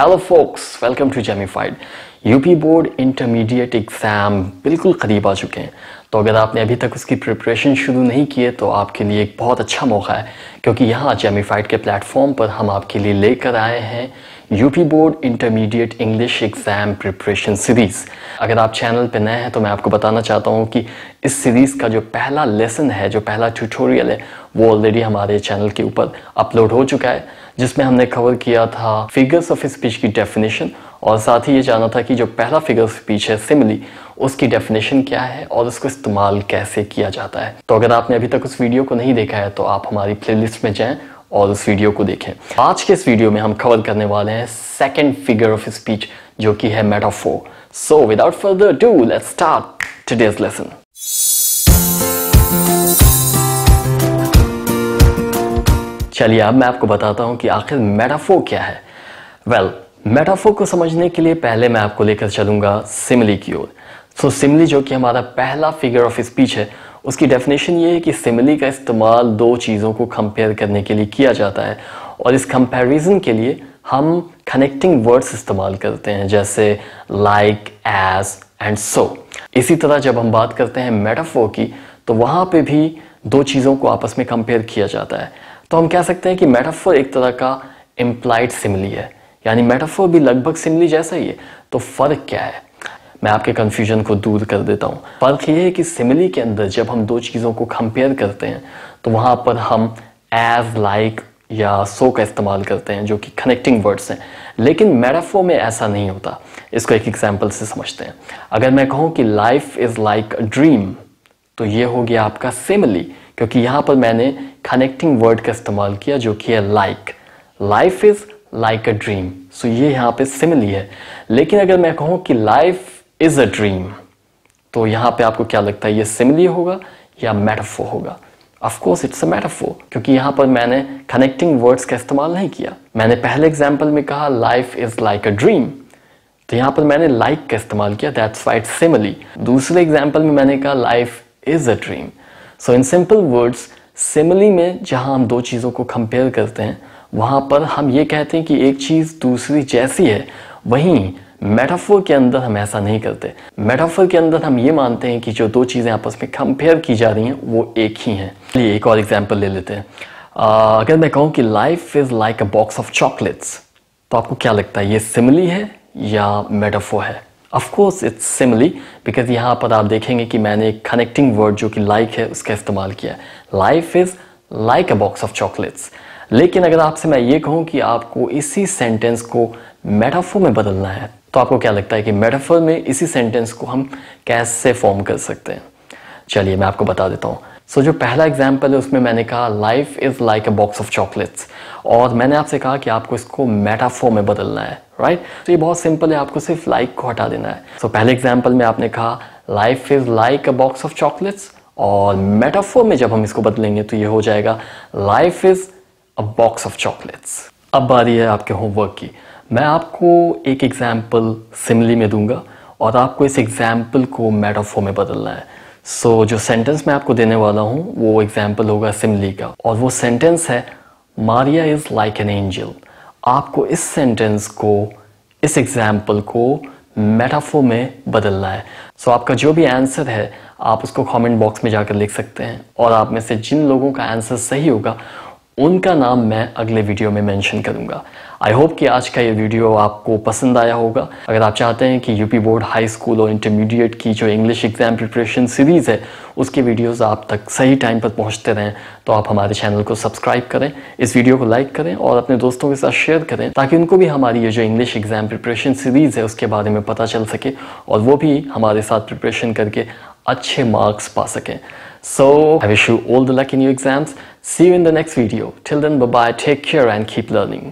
Hello folks welcome to जेमीफाइड UP board intermediate exam बिल्कुल करीब आ चुके हैं तो अगर आपने अभी तक उसकी प्रिपरेशन शुरू नहीं की है तो आपके लिए एक बहुत अच्छा मौका है क्योंकि यहाँ जेमीफाइड के प्लेटफॉर्म पर हम आपके लिए लेकर आए हैं UP board intermediate English exam preparation series अगर आप चैनल पर नए हैं तो मैं आपको बताना चाहता हूँ कि इस सीरीज़ का जो पहला लेसन है जो पहला ट्यूटोरियल है वो ऑलरेडी हमारे चैनल के ऊपर अपलोड हो चुका है जिसमें हमने कवर किया था फिगर्स ऑफ स्पीच की डेफिनेशन और साथ ही ये जाना था कि जो पहला फिगर स्पीच है सिमिली उसकी डेफिनेशन क्या है और उसको इस्तेमाल कैसे किया जाता है तो अगर आपने अभी तक उस वीडियो को नहीं देखा है तो आप हमारी प्लेलिस्ट में जाएं और उस वीडियो को देखें आज के इस वीडियो में हम कवर करने वाले हैं सेकेंड फिगर ऑफ स्पीच जो कि है metaphor so without further do let start today's lesson चलिए अब मैं आपको बताता हूं कि आखिर मेटाफो क्या है वेल well, मेटाफो को समझने के लिए पहले मैं आपको लेकर चलूंगा सिमली की ओर सो so, सिमली जो कि हमारा पहला फिगर ऑफ स्पीच है उसकी डेफिनेशन ये है कि सिमिली का इस्तेमाल दो चीज़ों को कंपेयर करने के लिए किया जाता है और इस कंपैरिजन के लिए हम कनेक्टिंग वर्ड्स इस्तेमाल करते हैं जैसे लाइक एज एंड सो इसी तरह जब हम बात करते हैं मेटाफो की तो वहाँ पे भी दो चीज़ों को आपस में कंपेयर किया जाता है तो हम कह सकते हैं कि मेटाफो एक तरह का इम्प्लाइड सिमली है यानी मेटाफो भी लगभग सिमली जैसा ही है तो फ़र्क क्या है मैं आपके कन्फ्यूजन को दूर कर देता हूँ फ़र्क ये है कि सिमिली के अंदर जब हम दो चीज़ों को कंपेयर करते हैं तो वहाँ पर हम एज लाइक या सो का इस्तेमाल करते हैं जो कि कनेक्टिंग वर्ड्स हैं लेकिन मेराफो में ऐसा नहीं होता इसको एक एग्जाम्पल से समझते हैं अगर मैं कहूँ कि life is like a dream तो ये हो गया आपका सिमिली क्योंकि यहाँ पर मैंने कनेक्टिंग वर्ड का इस्तेमाल किया जो कि है like life is like a dream so ये यहाँ पे सिमिली है लेकिन अगर मैं कहूँ कि लाइफ इज अ ड्रीम तो यहां पे आपको क्या लगता है ये सिमिली होगा या मेटाफो होगा ऑफकोर्स इट्स अ मेटाफो क्योंकि यहां पर मैंने कनेक्टिंग वर्ड्स का इस्तेमाल नहीं किया मैंने पहले एग्जाम्पल में कहा life is like a dream तो यहां पर मैंने लाइक like का इस्तेमाल किया दैट्स वाइट सिमिली दूसरे एग्जाम्पल में मैंने कहा life is a dream so in simple words simile में जहां हम दो चीज़ों को कंपेयर करते हैं वहां पर हम ये कहते हैं कि एक चीज़ दूसरी जैसी है वहीं मेटाफोर के अंदर हम ऐसा नहीं करते मेटाफोर के अंदर हम ये मानते हैं कि जो दो चीज़ें आपस में कंपेयर की जा रही हैं वो एक ही हैं चलिए एक और एग्जाम्पल ले लेते हैं uh, अगर मैं कहूँ कि life is like a box of chocolates तो आपको क्या लगता है ये सिमली है या मेटाफोर है ऑफकोर्स इट्स सिमली बिकॉज यहाँ पर आप देखेंगे कि मैंने एक कनेक्टिंग वर्ड जो कि लाइक like है उसका इस्तेमाल किया है life is like a box of chocolates लेकिन अगर आपसे मैं ये कहूँ कि आपको इसी सेंटेंस को मेटाफोर में बदलना है तो आपको क्या लगता है कि मेटाफोर में इसी सेंटेंस को हम कैसे फॉर्म कर सकते हैं चलिए मैं आपको बता देता हूँ सो so, जो पहला एग्जाम्पल है उसमें मैंने कहा life is like a box of chocolates और मैंने आपसे कहा कि आपको इसको मेटाफोर में बदलना है राइट right? तो so, ये बहुत सिंपल है आपको सिर्फ लाइक like को हटा देना है सो so, पहले एग्जाम्पल में आपने कहा life is like a box of chocolates और मेटाफोर में जब हम इसको बदलेंगे तो ये हो जाएगा life is a box of chocolates अब बारी है आपके होमवर्क की मैं आपको एक एग्ज़ाम्पल सिमली में दूंगा और आपको इस एग्ज़ाम्पल को मेटाफो में बदलना है सो so, जो सेंटेंस मैं आपको देने वाला हूँ वो एग्ज़ाम्पल होगा सिमली का और वो सेंटेंस है Maria is like an angel आपको इस सेंटेंस को इस एग्ज़ाम्पल को मेटाफो में बदलना है सो so, आपका जो भी आंसर है आप उसको कमेंट बॉक्स में जाकर लिख सकते हैं और आप में से जिन लोगों का आंसर सही होगा उनका नाम मैं अगले वीडियो में मेंशन करूंगा आई होप कि आज का ये वीडियो आपको पसंद आया होगा अगर आप चाहते हैं कि यूपी बोर्ड हाई स्कूल और इंटरमीडिएट की जो इंग्लिश एग्जाम प्रिपरेशन सीरीज़ है उसके वीडियोस आप तक सही टाइम पर पहुंचते रहें तो आप हमारे चैनल को सब्सक्राइब करें इस वीडियो को लाइक करें और अपने दोस्तों के साथ शेयर करें ताकि उनको भी हमारी ये जो इंग्लिश एग्जाम प्रिपरेशन सीरीज़ है उसके बारे में पता चल सके और वो भी हमारे साथ प्रिपरेशन करके अच्छे मार्क्स पा सकें so I wish you all the luck in your exams see you in the next video till then bye take care and keep learning